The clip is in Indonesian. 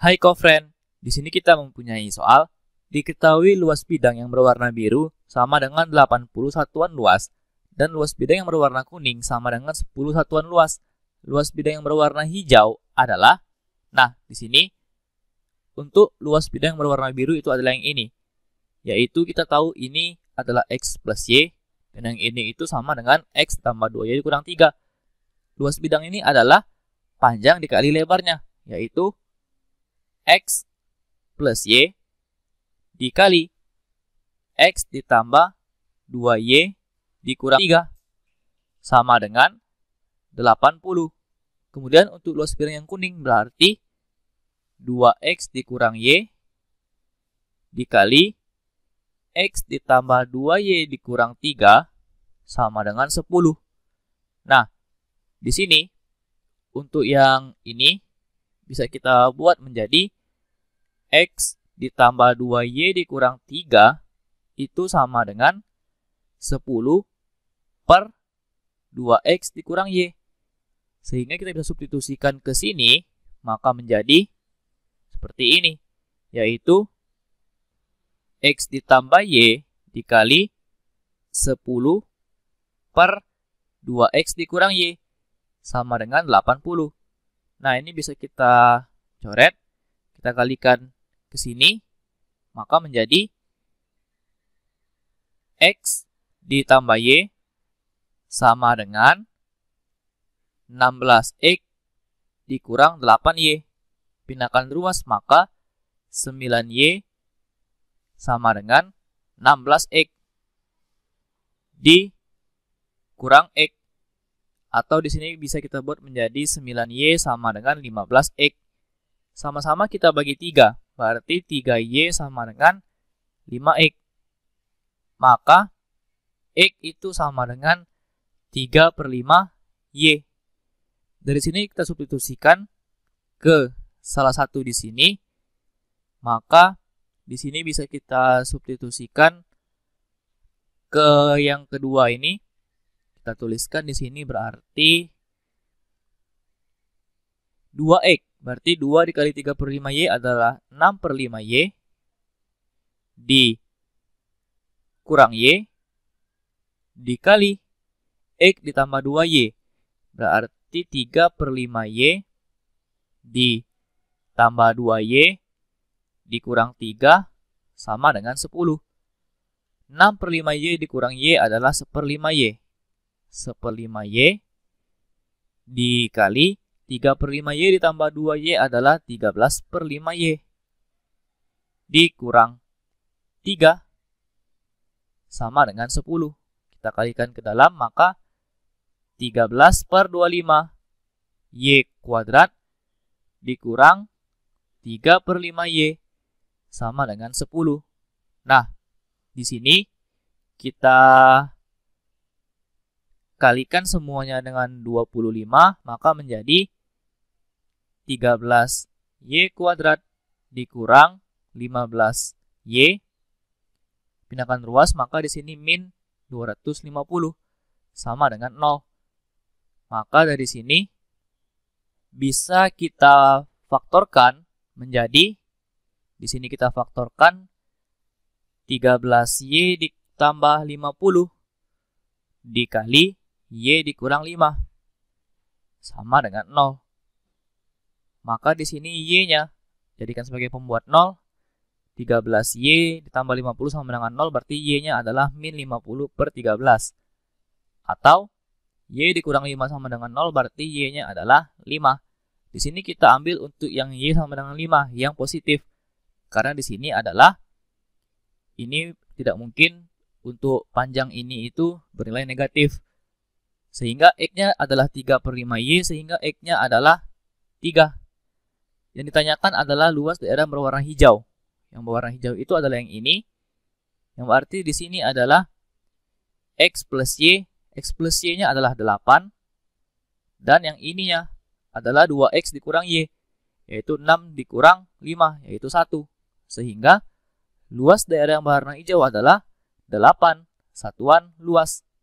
Hai Kofren, di sini kita mempunyai soal diketahui luas bidang yang berwarna biru sama dengan 80 satuan luas dan luas bidang yang berwarna kuning sama dengan 10 satuan luas. Luas bidang yang berwarna hijau adalah nah, di sini untuk luas bidang yang berwarna biru itu adalah yang ini. Yaitu kita tahu ini adalah X plus Y dan yang ini itu sama dengan X tambah 2Y kurang 3. Luas bidang ini adalah panjang dikali lebarnya, yaitu X plus Y dikali X ditambah 2Y dikurang 3 sama dengan 80. Kemudian untuk luas piring yang kuning berarti 2X dikurang Y dikali X ditambah 2Y dikurang 3 sama dengan 10. Nah, di sini untuk yang ini bisa kita buat menjadi X ditambah 2Y dikurang 3 itu sama dengan 10 per 2X dikurang Y. Sehingga kita bisa substitusikan ke sini, maka menjadi seperti ini, yaitu X ditambah Y dikali 10 per 2X dikurang Y sama dengan 80. Nah, ini bisa kita coret, kita kalikan ke sini, maka menjadi X ditambah Y sama dengan 16X dikurang 8Y. Pindahkan ruas, maka 9Y sama dengan 16X dikurang X. Atau di sini bisa kita buat menjadi 9Y sama dengan 15X. Sama-sama kita bagi 3, berarti 3Y sama dengan 5X. Maka X itu sama dengan 3 per 5Y. Dari sini kita substitusikan ke salah satu di sini, maka di sini bisa kita substitusikan ke yang kedua ini kita tuliskan di sini berarti 2X. Berarti 2 dikali 3 per 5Y adalah 6 per 5Y dikurang Y dikali X ditambah 2Y. Berarti 3 per 5Y ditambah 2Y dikurang 3 sama dengan 10. 6 per 5Y dikurang Y adalah 1 per 5Y seperlima Y dikali 3 per 5Y ditambah 2Y adalah 13 per 5Y. Dikurang 3 sama dengan 10. Kita kalikan ke dalam, maka 13 per 25 Y kuadrat dikurang 3 per 5Y sama dengan 10. Nah, di sini kita kalikan semuanya dengan 25 maka menjadi 13y kuadrat dikurang 15y pindahkan ruas maka di sini min 250 sama dengan 0 maka dari sini bisa kita faktorkan menjadi di sini kita faktorkan 13y ditambah 50 dikali Y dikurang 5 sama dengan 0. Maka di sini Y-nya jadikan sebagai pembuat 0. 13Y ditambah 50 sama dengan 0 berarti Y-nya adalah min 50 per 13. Atau Y dikurang 5 sama dengan 0 berarti Y-nya adalah 5. Di sini kita ambil untuk yang Y sama dengan 5 yang positif. Karena di sini adalah ini tidak mungkin untuk panjang ini itu bernilai negatif. Sehingga X-nya adalah 3 per 5Y, sehingga X-nya adalah 3. Yang ditanyakan adalah luas daerah berwarna hijau. Yang berwarna hijau itu adalah yang ini. Yang berarti di sini adalah X plus Y. X plus Y-nya adalah 8. Dan yang ininya adalah 2X dikurang Y, yaitu 6 dikurang 5, yaitu 1. Sehingga luas daerah yang berwarna hijau adalah 8 satuan luas.